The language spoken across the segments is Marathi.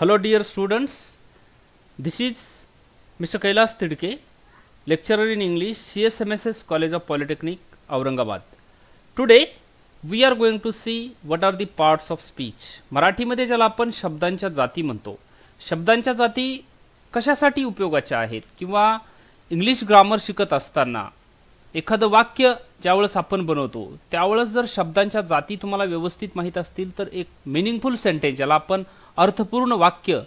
Hello dear students this is mister Kailas Tidke lecturer in English C S M S S college of polytechnic Aurangabad today we are going to see what are the parts of speech मराठीमध्ये ज्याला आपण शब्दांच्या जाती म्हणतो शब्दांच्या जाती कशासाठी उपयोगाच्या आहेत किंवा इंग्लिश ग्रामर शिकत असताना एखादं वाक्य ज्यावेळेस आपण बनवतो त्यावेळेस जर शब्दांच्या जाती तुम्हाला व्यवस्थित माहीत असतील तर एक मिनिंगफुल सेंटेन्स ज्याला आपण अर्थपूर्ण वाक्य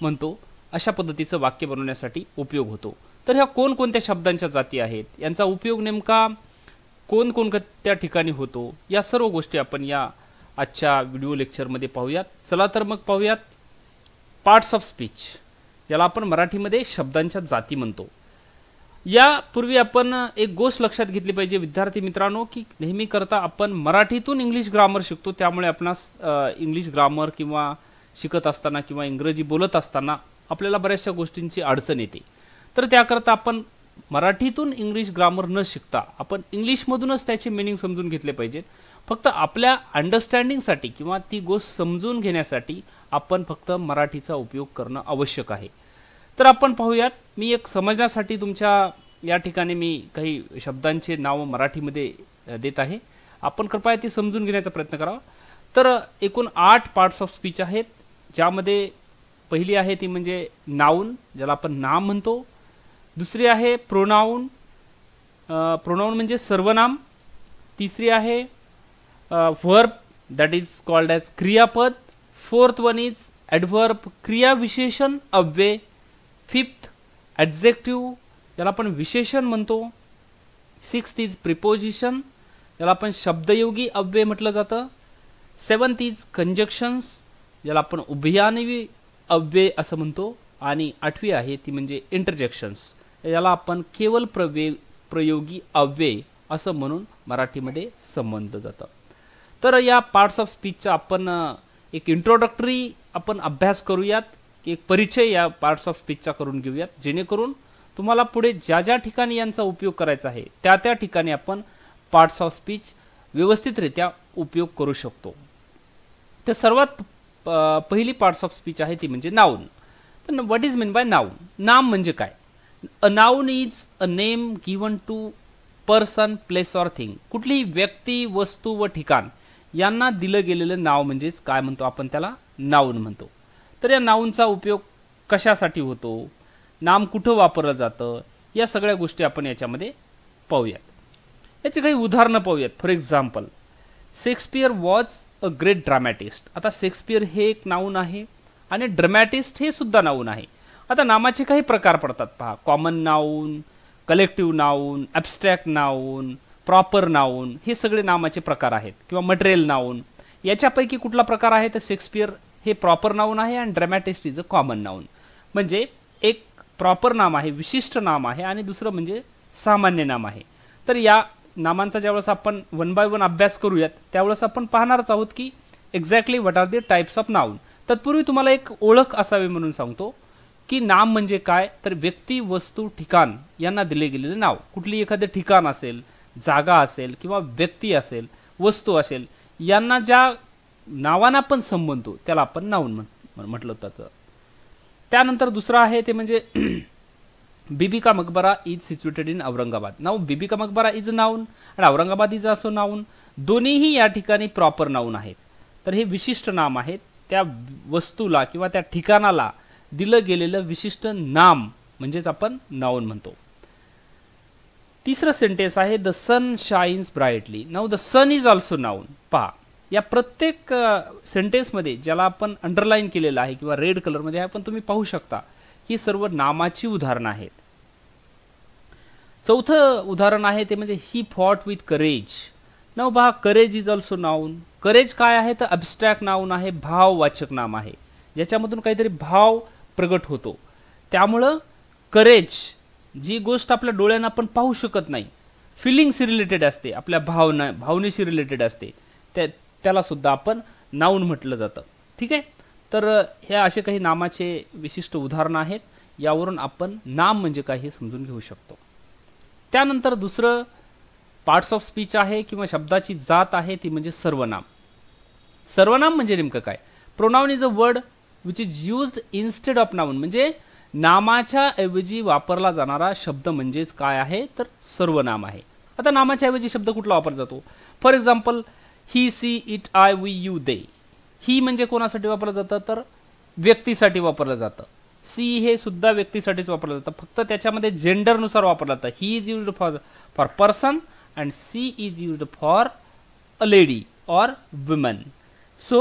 म्हणतो अशा पद्धतीचं वाक्य बनवण्यासाठी उपयोग होतो तर ह्या कोणकोणत्या शब्दांच्या जाती आहेत यांचा उपयोग नेमका कोण कोणत्या ठिकाणी होतो या सर्व गोष्टी आपण या आजच्या व्हिडिओ लेक्चरमध्ये पाहूयात चला तर मग पाहूयात पार्ट्स ऑफ स्पीच याला आपण मराठीमध्ये शब्दांच्या जाती म्हणतो यापूर्वी आपण एक गोष्ट लक्षात घेतली पाहिजे विद्यार्थी मित्रांनो की नेहमी करता आपण मराठीतून इंग्लिश ग्रामर शिकतो त्यामुळे आपणास इंग्लिश ग्रामर किंवा शिकत असताना किंवा इंग्रजी बोलत असताना आपल्याला बऱ्याचशा गोष्टींची अडचण येते तर त्याकरता आपण मराठीतून इंग्लिश ग्रामर न शिकता आपण इंग्लिशमधूनच त्याचे मिनिंग समजून घेतले पाहिजेत फक्त आपल्या अंडरस्टँडिंगसाठी किंवा ती गोष्ट समजून घेण्यासाठी आपण फक्त मराठीचा उपयोग करणं आवश्यक आहे तर आपण पाहूयात मी एक समजण्यासाठी तुमच्या या ठिकाणी मी काही शब्दांचे नावं मराठीमध्ये देत आहे आपण कृपया ते समजून घेण्याचा प्रयत्न करावा तर एकूण आठ पार्ट्स ऑफ स्पीच आहेत ज्यामध्ये पहिली आहे ती म्हणजे नाऊन ज्याला आपण नाम म्हणतो दुसरी आहे प्रोनाऊन प्रोनाऊन म्हणजे सर्वनाम तिसरी आहे verb that is called as क्रियापद फोर्थ वन इज ॲडव्हर्ब क्रियाविशेषण अव्यय फिफ्थ ॲडजेक्टिव्ह ज्याला आपण विशेषण म्हणतो सिक्स्थ इज प्रिपोजिशन ज्याला आपण शब्दयोगी अव्यय म्हटलं जातं सेवन्थ इज कंजक्शन्स याला आपण उभयानवी अव्यय असं म्हणतो आणि आठवी आहे ती म्हणजे इंटरजेक्शन्स याला आपण केवळ प्रवे प्रयोगी अव्यय असं म्हणून मराठीमध्ये संबंध जातं तर या पार्ट्स ऑफ स्पीचचा आपण एक इंट्रोडक्टरी आपण अभ्यास करूयात की एक परिचय या पार्ट्स ऑफ स्पीचचा करून घेऊयात जेणेकरून तुम्हाला पुढे ज्या ज्या ठिकाणी यांचा उपयोग करायचा आहे त्या त्या ठिकाणी आपण पार्ट्स ऑफ स्पीच व्यवस्थितरित्या उपयोग करू शकतो तर सर्वात पहिली पार्ट्स ऑफ स्पीच आहे ती म्हणजे नाऊन तर what is mean by noun नाम म्हणजे काय a noun is a name given to person place or thing कुठलीही व्यक्ती वस्तू व ठिकाण यांना दिलं गेलेलं नाव म्हणजेच काय म्हणतो आपण त्याला नाऊन म्हणतो तर या नाऊनचा उपयोग कशासाठी होतो नाम कुठं वापरलं जातं या सगळ्या गोष्टी आपण याच्यामध्ये पाहूयात याची काही उदाहरणं पाहूयात for example Shakespeare was a great dramatist आता शेक्सपियर हे एक नाऊन आहे आणि ड्रमॅटिस्ट हे सुद्धा नाऊन आहे आता नामाचे काही प्रकार पडतात पहा common noun collective noun abstract noun proper noun हे सगळे नामाचे प्रकार आहेत किंवा मटेरियल नाऊन याच्यापैकी कुठला प्रकार आहे तर शेक्सपियर हे प्रॉपर नाऊन आहे आणि dramatist is a common noun म्हणजे एक प्रॉपर नाम आहे विशिष्ट नाम आहे आणि दुसरं म्हणजे सामान्य नाम आहे तर या नामांचा ज्यावेळेस आपण वन बाय वन अभ्यास करूयात त्यावेळेस आपण पाहणारच आहोत की exactly what are the types of noun तत्पूर्वी तुम्हाला एक ओळख असावी म्हणून सांगतो की नाम म्हणजे काय तर व्यक्ती वस्तू ठिकाण यांना दिले गेलेले नाव कुठली एखादं ठिकाण असेल जागा असेल किंवा व्यक्ती असेल वस्तू असेल यांना ज्या नावांना आपण संबंधतो त्याला आपण नाऊन म्हटलं त्याचं त्यानंतर दुसरं आहे ते म्हणजे Bibi ka Maqbara is situated in Aurangabad now Bibi ka Maqbara is noun आणि औरंगाबाद इज असो नाऊन दोन्हीही या ठिकाणी प्रॉपर नाऊन आहेत तर हे विशिष्ट नाम आहेत त्या वस्तूला किंवा त्या ठिकाणाला दिलं गेलेलं विशिष्ट नाम म्हणजेच आपण नाऊन म्हणतो तिसरं सेंटेन्स आहे the sun shines brightly now the sun is also noun पहा या प्रत्येक सेंटेन्समध्ये ज्याला आपण अंडरलाईन केलेलं आहे किंवा रेड कलरमध्ये आहे पण तुम्ही पाहू शकता ही सर्व नामाची उदाहरणं आहेत चौथं उदाहरण आहे ते म्हणजे he fought with courage now भा courage is also noun courage काय आहे तर अबस्ट्रॅक्ट नाऊन आहे भाववाचक नाम आहे ज्याच्यामधून काहीतरी भाव प्रगट होतो त्यामुळं करेज जी गोष्ट आपल्या डोळ्यांना आपण पाहू शकत नाही फिलिंग्स रिलेटेड असते आपल्या भावना भावनेशी रिलेटेड असते त्या त्यालासुद्धा आपण नाऊन म्हटलं जातं ठीक आहे तर हे असे काही नामाचे विशिष्ट उदाहरणं आहेत यावरून आपण नाम म्हणजे काय हे समजून घेऊ शकतो त्यानंतर दुसरं पार्ट्स ऑफ स्पीच आहे किंवा शब्दाची जात आहे ती म्हणजे सर्वनाम सर्वनाम म्हणजे नेमकं काय pronoun is a word which is used instead of noun म्हणजे नामाच्या ऐवजी वापरला जाणारा शब्द म्हणजेच काय आहे तर सर्वनाम आहे आता नामाच्या ऐवजी शब्द कुठला वापरला जातो for example he she it I we you they he म्हणजे कोणासाठी वापरलं जातं तर व्यक्तीसाठी वापरलं जातं सी हे सुद्धा व्यक्तीसाठीच वापरलं जातं फक्त त्याच्यामध्ये जेंडरनुसार वापरलं जातं he is used for for person and she is used for a lady or woman so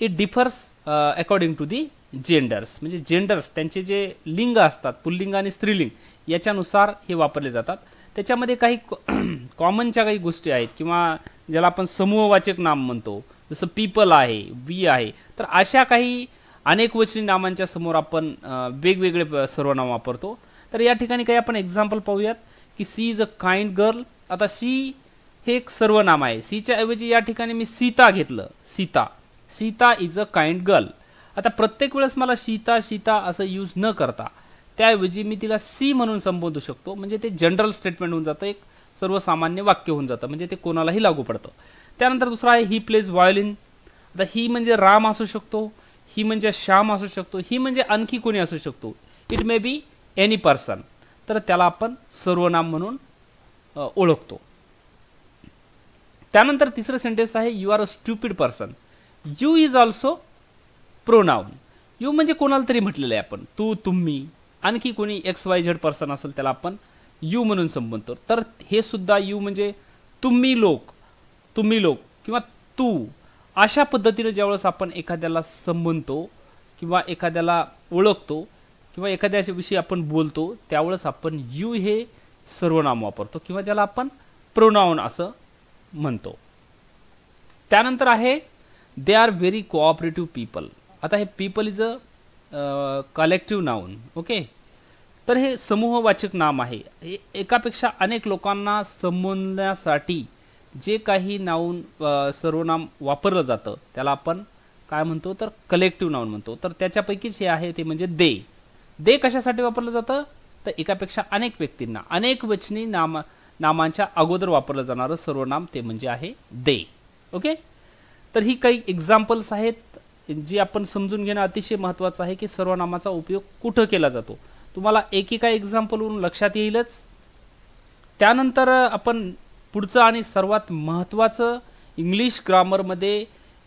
it differs according to the genders म्हणजे जेंडर्स त्यांचे जे लिंग असतात पुल्लिंग आणि स्त्रीलिंग याच्यानुसार हे वापरले जातात त्याच्यामध्ये काही कॉमनच्या काही गोष्टी आहेत किंवा ज्याला आपण समूहवाचक नाम म्हणतो जसं पीपल आहे वी आहे तर अशा काही अनेक वचनी नामांच्या समोर आपण वेगवेगळे सर्वनाम वापरतो तर या ठिकाणी काही आपण एक्झाम्पल पाहूयात की she is a kind girl आता सी हे एक सर्वनाम आहे सीच्या ऐवजी या ठिकाणी मी सीता घेतलं Sita Sita is a kind girl आता प्रत्येक वेळेस मला सीता सीता असं यूज न करता त्याऐवजी मी तिला सी म्हणून संबोधू शकतो म्हणजे ते जनरल स्टेटमेंट होऊन जातं एक सर्वसामान्य वाक्य होऊन जातं म्हणजे ते कोणालाही लागू पडतं त्यानंतर दुसरा आहे ही प्लेज व्हायोलिन आता ही म्हणजे राम असू शकतो ही म्हणजे श्याम असू शकतो ही म्हणजे आणखी कोणी असू शकतो it may be any person तर त्याला आपण सर्वनाम म्हणून ओळखतो त्यानंतर तिसरं सेंटेन्स आहे you are a stupid person you is also pronoun you म्हणजे कोणाला तरी म्हटलेलं आहे आपण तू तुम्ही आणखी कोणी एक्स वाय झेड पर्सन असेल त्याला आपण यू म्हणून संबोधतो तर हे सुद्धा यू म्हणजे तुम्ही लोक तुम्ही लोक किंवा तू अशा पद्धतीनं ज्यावेळेस आपण एखाद्याला संबंधतो किंवा एखाद्याला ओळखतो किंवा विषयी आपण बोलतो त्यावेळेस आपण यू हे सर्वनाम वापरतो किंवा त्याला आपण प्रोनाऊन असं म्हणतो त्यानंतर आहे they are very cooperative people आता हे people is a collective noun okay तर हे समूहवाचक नाम आहे एकापेक्षा अनेक लोकांना संबोधण्यासाठी जे काही नाऊन सर्वनाम वापरलं जातं त्याला आपण काय म्हणतो तर कलेक्टिव्ह नाऊन म्हणतो तर त्याच्यापैकीच हे आहे ते म्हणजे दे दे कशासाठी वापरलं जातं तर एकापेक्षा अनेक व्यक्तींना अनेक वचनी नाम नामांच्या अगोदर वापरलं जाणारं सर्वनाम ते म्हणजे आहे दे ओके तर ही काही एक्झाम्पल्स आहेत जी आपण समजून घेणं अतिशय महत्त्वाचं आहे की सर्वनामाचा उपयोग कुठं केला जातो तुम्हाला एकेका एक्झाम्पलवरून लक्षात येईलच त्यानंतर आपण पुढचं आणि सर्वात महत्त्वाचं इंग्लिश ग्रामरमध्ये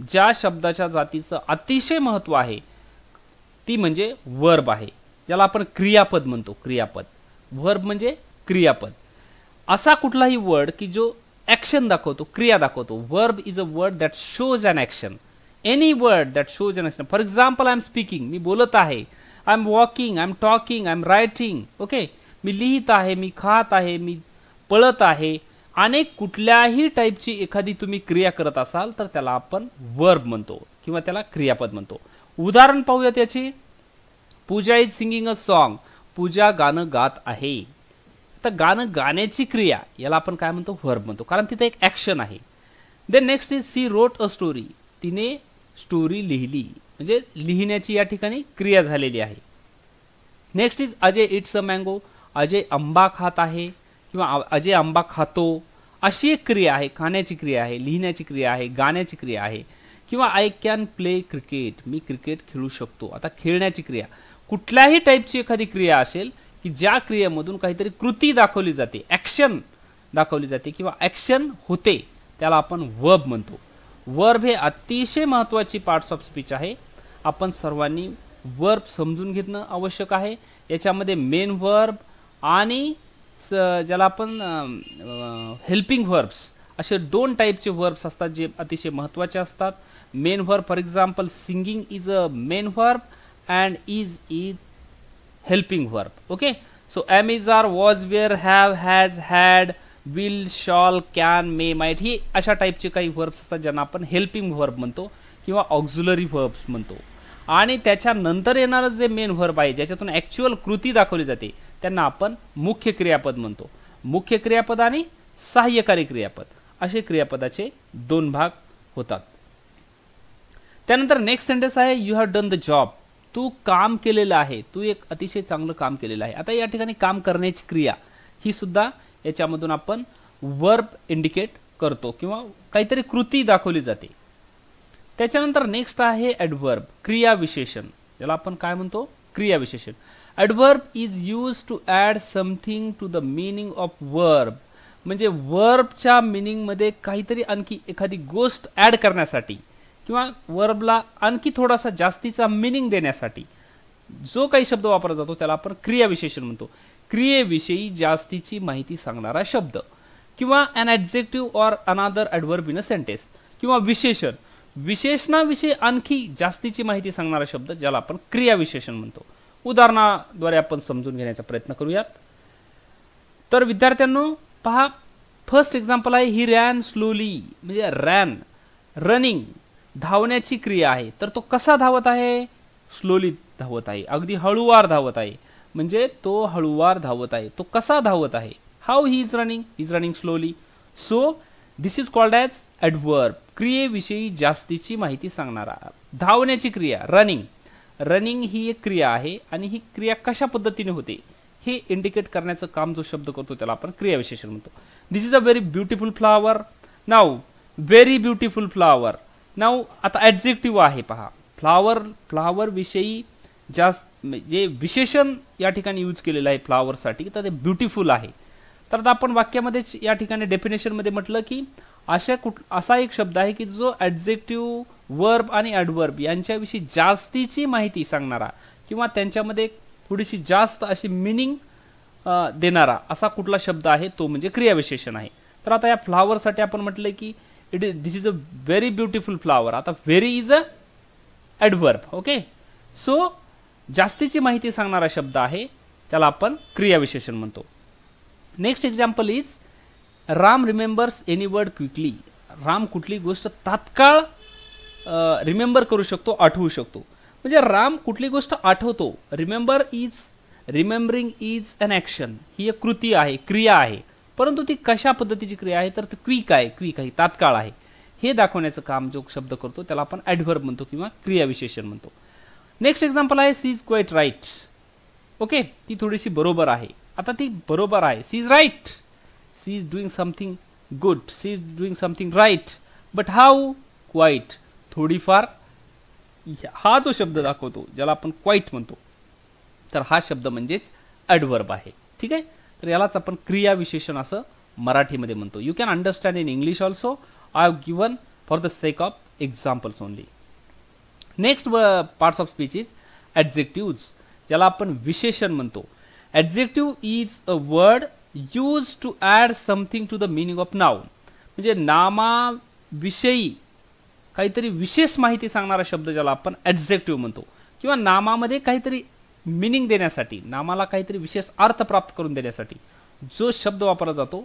ज्या शब्दाच्या जातीचं अतिशय महत्त्व आहे ती म्हणजे वर्ब आहे ज्याला आपण क्रियापद म्हणतो क्रियापद वर्ब म्हणजे क्रियापद असा कुठलाही वर्ड की जो ॲक्शन दाखवतो क्रिया दाखवतो verb is a word that shows an action any word that shows an action for example I am speaking मी बोलत आहे I am walking I am talking I am writing okay मी लिहित आहे मी खात आहे मी पळत आहे अनेक कुठल्याही टाईपची एखादी तुम्ही क्रिया करत असाल तर त्याला आपण वर्ब म्हणतो किंवा त्याला क्रियापद म्हणतो उदाहरण पाहूया त्याची Puja is singing a song Puja गाणं गात आहे तर गाणं गाण्याची क्रिया याला आपण काय म्हणतो वर्ब म्हणतो कारण तिथे एक ॲक्शन आहे the next is she wrote a story तिने स्टोरी लिहिली म्हणजे लिहिण्याची या ठिकाणी क्रिया झालेली आहे next is Ajay eats a mango Ajay आंबा खात आहे किंवा अजय आंबा खातो अशी एक क्रिया आहे खाण्याची क्रिया आहे लिहिण्याची क्रिया आहे गाण्याची क्रिया आहे किंवा आय कॅन प्ले क्रिकेट मी क्रिकेट खेळू शकतो आता खेळण्याची क्रिया कुठल्याही टाईपची एखादी क्रिया असेल की ज्या क्रियेमधून काहीतरी कृती दाखवली जाते ॲक्शन दाखवली जाते किंवा ॲक्शन होते त्याला आपण वर्ब म्हणतो वर्ब हे अतिशय महत्त्वाची पार्ट्स ऑफ स्पीच आहे आपण सर्वांनी वर्ब समजून घेणं आवश्यक आहे याच्यामध्ये मेन वर्ब आणि स ज्याला आपण हेल्पिंग व्हर्ब्स असे दोन टाईपचे व्हर्ब्स असतात जे अतिशय महत्त्वाचे असतात main verb for example singing is a main verb and is is helping verb okay so am is are was were have has had will shall can may might ही अशा टाईपचे काही व्हर्ब्स असतात ज्यांना आपण हेल्पिंग व्हर्ब म्हणतो किंवा ऑक्झुलरी व्हर्ब्स म्हणतो आणि त्याच्यानंतर येणारं जे मेन व्हर्ब आहे ज्याच्यातून ॲक्च्युअल कृती दाखवली जाते त्यांना आपण मुख्य क्रियापद म्हणतो मुख्य क्रियापद आणि सहाय्यकारी क्रियापद असे क्रियापदाचे दोन भाग होतात त्यानंतर नेक्स्ट सेंटेन्स आहे you have done the job तू काम केलेलं आहे तू एक अतिशय चांगलं काम केलेलं आहे आता या ठिकाणी काम करण्याची क्रिया ही सुद्धा याच्यामधून आपण वर्ब इंडिकेट करतो किंवा काहीतरी कृती दाखवली जाते त्याच्यानंतर नेक्स्ट आहे ॲडवर्ब क्रियाविशेषण याला आपण काय म्हणतो क्रियाविशेषण adverb is use to add something to the meaning of verb म्हणजे वर्बच्या मिनिंगमध्ये काहीतरी आणखी एखादी गोष्ट ॲड करण्यासाठी किंवा वर्बला आणखी थोडासा जास्तीचा मिनिंग देण्यासाठी जो काही शब्द वापरला जातो त्याला आपण क्रियाविशेषण म्हणतो क्रियेविषयी जास्तीची माहिती सांगणारा शब्द किंवा an adjective or another adverb in a sentence किंवा विशेषण विशेषणाविषयी आणखी जास्तीची माहिती सांगणारा शब्द ज्याला आपण क्रियाविशेषण म्हणतो उदाहरणाद्वारे आपण समजून घेण्याचा प्रयत्न करूयात तर विद्यार्थ्यांनो पहा फर्स्ट एक्झाम्पल आहे ही रॅन स्लोली म्हणजे रॅन रनिंग धावण्याची क्रिया आहे तर तो कसा धावत आहे स्लोली धावत आहे अगदी हळूवार धावत आहे म्हणजे तो हळूवार धावत आहे तो कसा धावत आहे how he is running is running slowly so this is called as adverb क्रियेविषयी जास्तीची माहिती सांगणारा धावण्याची क्रिया रनिंग रनिंग ही एक क्रिया आहे आणि ही क्रिया कशा पद्धतीने होते हे इंडिकेट करण्याचं काम जो शब्द करतो त्याला आपण क्रियाविशेषण म्हणतो this is a very beautiful flower now very beautiful flower now आता ॲडजेक्टिव्ह आहे पहा फ्लावर फ्लावरविषयी जास्त जे म्हणजे विशेषण या ठिकाणी यूज केलेलं आहे फ्लावरसाठी तर ते ब्युटिफुल आहे तर आता आपण वाक्यामध्येच या ठिकाणी डेफिनेशनमध्ये म्हटलं की अशा कुठ असा एक शब्द आहे की जो ॲडजेक्टिव्ह वर्ब आणि ॲडवर्ब यांच्याविषयी जास्तीची माहिती सांगणारा किंवा त्यांच्यामध्ये थोडीशी जास्त अशी मिनिंग देणारा असा कुठला शब्द आहे तो म्हणजे क्रियाविशेषण आहे तर आता या फ्लावरसाठी आपण म्हटलं की it is this is a very beautiful flower आता very is a adverb okay so जास्तीची माहिती सांगणारा शब्द आहे त्याला आपण क्रियाविशेषण म्हणतो next example is Ram remembers any word quickly Ram कुठली गोष्ट तात्काळ रिमेंबर करू शकतो आठवू शकतो म्हणजे राम कुठली गोष्ट आठवतो remember is remembering is an action ही एक कृती आहे क्रिया आहे परंतु ती कशा पद्धतीची क्रिया आहे तर क्विक आहे क्विक आहे तात्काळ आहे हे दाखवण्याचं काम जो शब्द करतो त्याला आपण ॲडव्हर्ब म्हणतो किंवा क्रियाविशेषण म्हणतो नेक्स्ट एक्झाम्पल आहे she is quite right okay ती थोडीशी बरोबर आहे आता ती बरोबर आहे she is right she is doing something good she is doing something right but how quite थोडीफार हा जो शब्द दाखवतो ज्याला आपण क्वाईट म्हणतो तर हा शब्द म्हणजेच ॲडवर्ब आहे ठीक आहे तर यालाच आपण क्रियाविशेषण असं मराठीमध्ये म्हणतो you can understand in English also I have given for the sake of examples only next parts of speech is adjectives ज्याला आपण विशेषण म्हणतो adjective is a word use to add something to the meaning of noun म्हणजे नामाविषयी काहीतरी विशेष माहिती सांगणारा शब्द ज्याला आपण ॲडझेक्टिव्ह म्हणतो किंवा नामामध्ये काहीतरी मिनिंग देण्यासाठी नामाला काहीतरी विशेष अर्थ प्राप्त करून देण्यासाठी जो शब्द वापरला जातो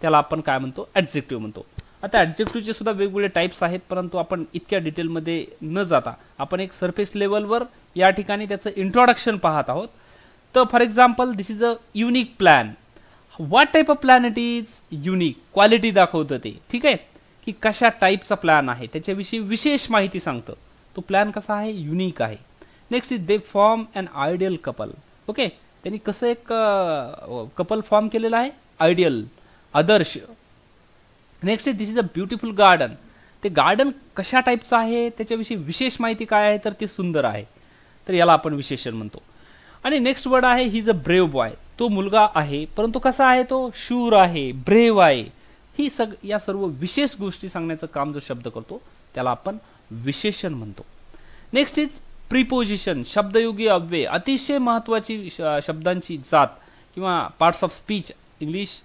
त्याला आपण काय म्हणतो ॲडजेक्टिव्ह म्हणतो आता ॲडजेक्टिव्हचे सुद्धा वेगवेगळे टाईप्स आहेत परंतु आपण इतक्या डिटेलमध्ये न जाता आपण एक सरफेस लेवलवर या ठिकाणी त्याचं इंट्रोडक्शन पाहत आहोत तर for example this is a unique plan what type of plan it is unique quality दाखवतं ते ठीक आहे की कशा टाईपचा प्लॅन आहे त्याच्याविषयी विशेष माहिती सांगतं तो प्लॅन कसा आहे युनिक आहे next is they form an ideal couple okay त्यांनी कसं एक कपल फॉर्म केलेलं आहे आयडियल आदर्श next is this is a beautiful garden ते गार्डन कशा टाईपचं आहे त्याच्याविषयी विशेष माहिती काय आहे तर ते सुंदर आहे तर याला आपण विशेषण म्हणतो आणि नेक्स्ट वर्ड आहे he is a brave boy तो मुलगा आहे परंतु कसा आहे तो शूर आहे ब्रेव आहे ही सग या सर्व विशेष गोष्टी सांगण्याचं काम जो शब्द करतो त्याला आपण विशेषण म्हणतो नेक्स्ट इज प्रिपोजिशन शब्दयोगी अव्यय अतिशय महत्त्वाची शब्दांची जात किंवा पार्ट्स ऑफ स्पीच इंग्लिश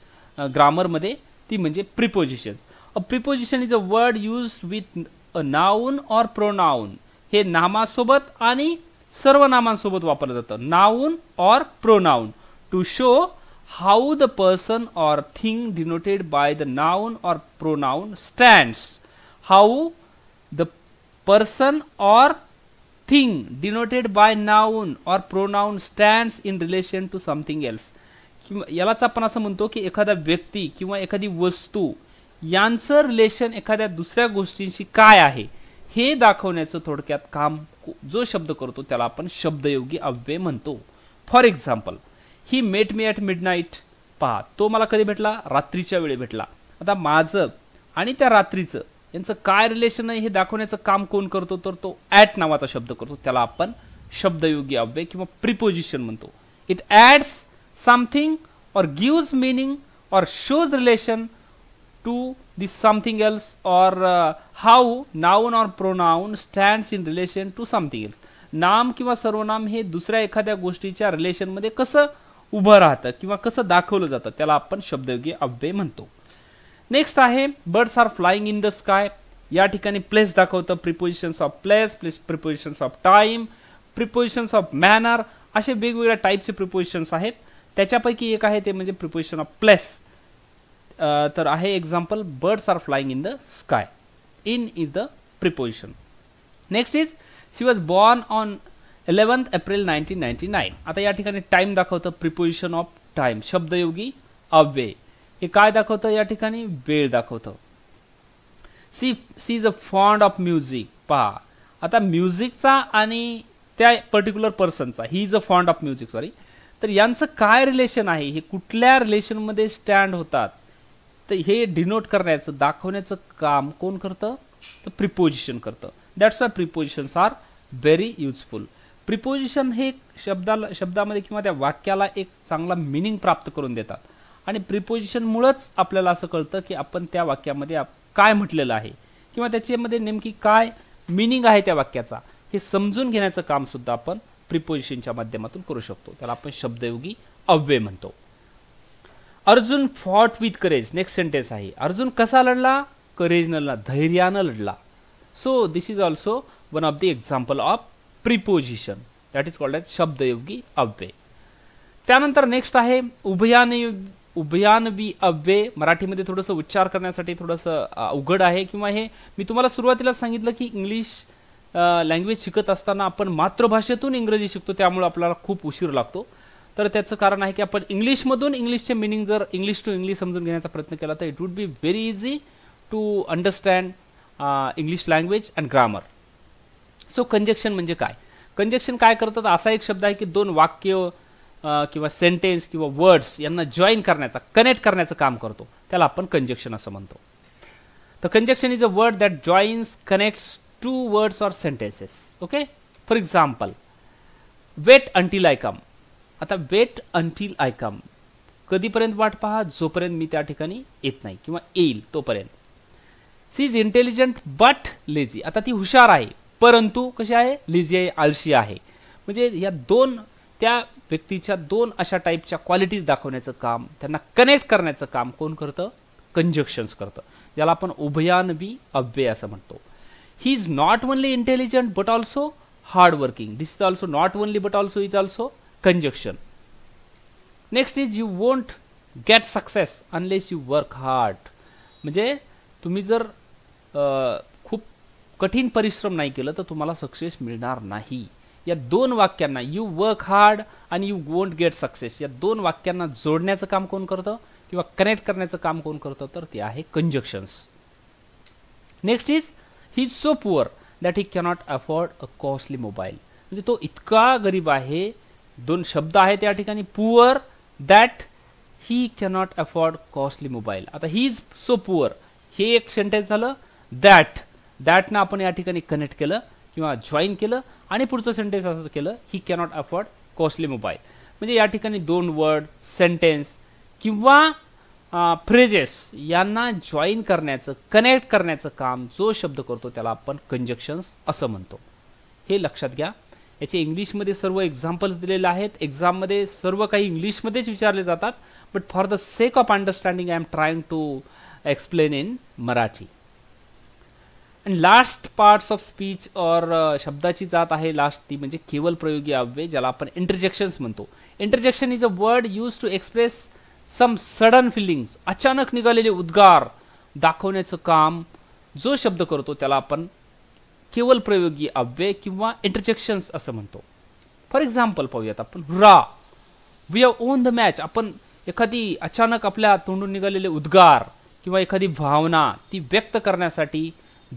ग्रामरमध्ये ती म्हणजे prepositions a preposition is a word use with a noun or pronoun हे नामासोबत आणि सर्व नामांसोबत वापरलं जातं noun or pronoun to show how the person or thing denoted by the noun or pronoun stands. How the person or thing denoted by noun or pronoun stands in relation to something else. यालाच आपण असं म्हणतो की एखादा व्यक्ती किंवा एखादी वस्तू यांचं रिलेशन एखाद्या दुसऱ्या गोष्टींशी काय आहे हे दाखवण्याचं थोडक्यात काम जो शब्द करतो त्याला आपण शब्दयोगी अव्यय म्हणतो for example he met me at midnight पहा तो मला कधी भेटला रात्रीच्या वेळी भेटला आता माझं आणि त्या रात्रीचं यांचं काय रिलेशन आहे हे दाखवण्याचं काम कोण करतो तर तो ॲट नावाचा शब्द करतो त्याला आपण शब्दयोगी अव्यय किंवा प्रिपोजिशन म्हणतो it adds something or gives meaning or shows relation to this something else or how noun or pronoun stands in relation to something else नाम किंवा सर्वनाम हे दुसऱ्या एखाद्या गोष्टीच्या रिलेशनमध्ये कसं उभं राहतं किंवा कसं दाखवलं जातं त्याला आपण शब्दयोगी अव्यय म्हणतो नेक्स्ट आहे birds are flying in the sky या ठिकाणी प्लेस दाखवतं prepositions of place place prepositions of time prepositions of manner असे वेगवेगळ्या टाईपचे प्रिपोजिशन्स आहेत त्याच्यापैकी एक आहे ते म्हणजे प्रिपोजिशन ऑफ प्लेस तर आहे example birds are flying in the sky in is the preposition next is she was born on eleventh April nineteen ninety nine आता या ठिकाणी टाईम दाखवतं प्रिपोजिशन ऑफ टाईम शब्दयोगी अवे हे काय दाखवतं या ठिकाणी वेळ दाखवतं she she is a fond of music पहा आता म्युझिकचा आणि त्या पर्टिक्युलर पर्सनचा he is a fond of music sorry तर यांचं काय रिलेशन आहे हे कुठल्या रिलेशनमध्ये स्टँड होतात तर हे डिनोट करण्याचं दाखवण्याचं काम कोण करतं तर प्रिपोजिशन करतं that's why prepositions are very useful preposition हे शब्दाला शब्दामध्ये किंवा त्या वाक्याला एक चांगला मिनिंग प्राप्त करून देतात आणि प्रिपोजिशनमुळंच आपल्याला असं कळतं की आपण त्या वाक्यामध्ये काय म्हटलेलं आहे किंवा त्याच्यामध्ये नेमकी काय मिनिंग आहे त्या वाक्याचा हे समजून घेण्याचं कामसुद्धा आपण प्रिपोजिशनच्या माध्यमातून करू शकतो त्याला आपण शब्दयोगी अव्यय म्हणतो Arjun fought with courage next sentence आहे अर्जुन कसा लढला करेजनं लढला धैर्यानं लढला so this is also one of the example of preposition that is called as शब्दयोगी अव्यय त्यानंतर नेक्स्ट आहे उभयान बी अव्यय मराठीमध्ये थोडंसं उच्चार करण्यासाठी थोडंसं अवघड आहे किंवा हे मी तुम्हाला सुरुवातीला सांगितलं की इंग्लिश लँग्वेज शिकत असताना आपण मातृभाषेतून इंग्रजी शिकतो त्यामुळे आपल्याला खूप उशीर लागतो तर त्याचं कारण आहे की आपण इंग्लिशमधून इंग्लिशचे मिनिंग जर इंग्लिश टू इंग्लिश समजून घेण्याचा प्रयत्न केला तर it would be very easy to understand English language and grammar so conjunction म्हणजे काय कंजेक्शन काय करतात असा एक शब्द आहे की दोन वाक्य किंवा सेंटेन्स किंवा वर्ड्स यांना जॉईन करण्याचा कनेक्ट करण्याचं काम करतो त्याला आपण कंजेक्शन असं म्हणतो तर conjunction is a word that joins connects two words or sentences okay for example wait until I come आता वेट अंटील आय कम कधीपर्यंत वाट पहा जोपर्यंत मी त्या ठिकाणी येत नाही किंवा येईल तोपर्यंत she is intelligent but lazy आता ती हुशार आहे परंतु कशी आहे लिझी आहे आळशी आहे म्हणजे या दोन त्या व्यक्तीच्या दोन अशा टाईपच्या क्वालिटीज दाखवण्याचं काम त्यांना कनेक्ट करण्याचं काम कोण करतं कंजक्शन्स करतं ज्याला आपण बी अव्यय असं म्हणतो he is not only intelligent but also hard working this is also not only but also is also conjunction next is you won't get success unless you work hard म्हणजे तुम्ही जर कठीण परिश्रम नाही केलं तर तुम्हाला सक्सेस मिळणार नाही या दोन वाक्यांना यू वर्क हार्ड आणि यू वोंट गेट सक्सेस या दोन वाक्यांना जोडण्याचं काम कोण करतं किंवा कनेक्ट करण्याचं काम कोण करतं तर ते आहे conjunctions next is he is so poor that he cannot afford a costly mobile म्हणजे तो इतका गरीब आहे दोन शब्द आहेत या ठिकाणी poor that he cannot afford costly mobile आता ही इज सो पुअर हे एक सेंटेन्स झालं दॅट दॅटनं आपण या ठिकाणी कनेक्ट केलं किंवा जॉईन केलं आणि पुढचं सेंटेन्स असं केलं he cannot afford costly mobile म्हणजे या ठिकाणी दोन वर्ड सेंटेन्स किंवा फ्रेजेस यांना जॉईन करण्याचं कनेक्ट करण्याचं काम जो शब्द करतो त्याला आपण कंजक्शन्स असं म्हणतो हे लक्षात घ्या याचे इंग्लिशमध्ये सर्व एक्झाम्पल्स दिलेले आहेत एक्झाममध्ये सर्व काही इंग्लिशमध्येच विचारले जातात but for the sake of understanding I am trying to explain in Marathi आणि लास्ट पार्ट्स ऑफ स्पीच और शब्दाची जात आहे लास्ट ती म्हणजे केवल प्रयोगी अव्यय ज्याला आपण इंटरजेक्शन्स म्हणतो interjection is a word use to express some sudden feelings अचानक निघालेले उद्गार दाखवण्याचं काम जो शब्द करतो त्याला आपण केवल प्रयोगी अव्यय किंवा इंटरजेक्शन्स असं म्हणतो फॉर एक्झाम्पल पाहूयात आपण hurrah we have won the match आपण एखादी अचानक आपल्या तोंडून निघालेले उद्गार किंवा एखादी भावना ती व्यक्त करण्यासाठी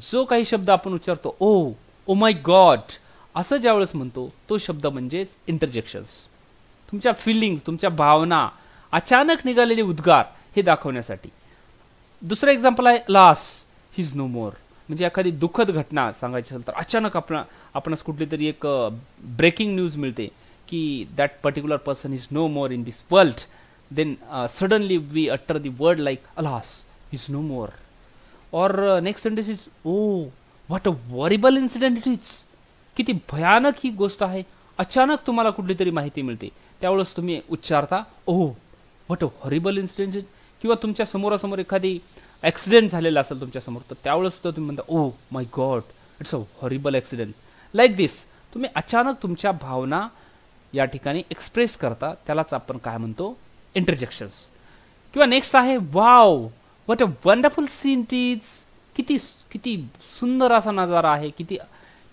जो काही शब्द आपण उच्चारतो ओ ओ माय गॉड असं ज्यावेळेस म्हणतो तो शब्द म्हणजेच इंटरजेक्शन्स तुमच्या फिलिंग्स तुमच्या भावना अचानक निघालेले उद्गार हे दाखवण्यासाठी दुसरं एक्झाम्पल आहे लास हिज नो मोर म्हणजे एखादी दुःखद घटना सांगायची असेल तर अचानक आपण आपणास कुठली तरी एक ब्रेकिंग न्यूज मिळते की that particular person is no more in this world then suddenly we utter the word like alas is no more or next sentence is oh what a horrible incident it is किती भयानक ही गोष्ट आहे अचानक तुम्हाला कुठली तरी माहिती मिळते त्यावेळेस तुम्ही उच्चारता oh what a horrible incident किंवा तुमच्या समोरासमोर एखादी ॲक्सिडेंट झालेला असेल तुमच्यासमोर तर त्यावेळेस सुद्धा तुम्ही म्हणता oh my God it's a horrible accident like this तुम्ही अचानक तुमच्या भावना या ठिकाणी एक्सप्रेस करता त्यालाच आपण काय म्हणतो इंटरजेक्शन्स किंवा नेक्स्ट आहे wow what a wonderful scene टीज किती किती सुंदर असा नजारा आहे किती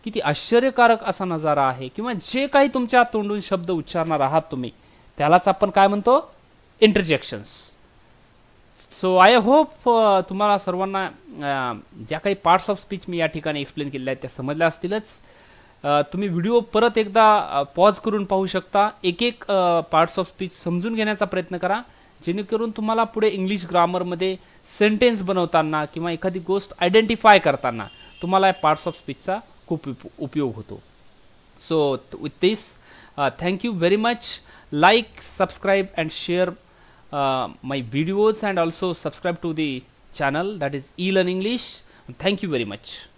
किती आश्चर्यकारक असा नजारा आहे किंवा जे काही तुमच्या तोंडून शब्द उच्चारणार आहात तुम्ही त्यालाच आपण काय म्हणतो इंटरजेक्शन्स सो आय होप तुम्हाला सर्वांना uh, ज्या काही पार्ट्स ऑफ स्पीच मी या ठिकाणी एक्सप्लेन केलेल्या आहेत त्या समजल्या असतीलच uh, तुम्ही व्हिडिओ परत एकदा पॉज uh, करून पाहू शकता एक एक पार्ट्स ऑफ स्पीच समजून घेण्याचा प्रयत्न करा जेणेकरून तुम्हाला पुढे इंग्लिश ग्रामरमध्ये सेंटेन्स बनवताना किंवा एखादी गोष्ट आयडेंटिफाय करताना तुम्हाला या पार्ट्स ऑफ स्पीचचा खूप उपयोग होतो so with this thank you very much like subscribe and share my videos and also subscribe to the channel that is E learn English thank you very much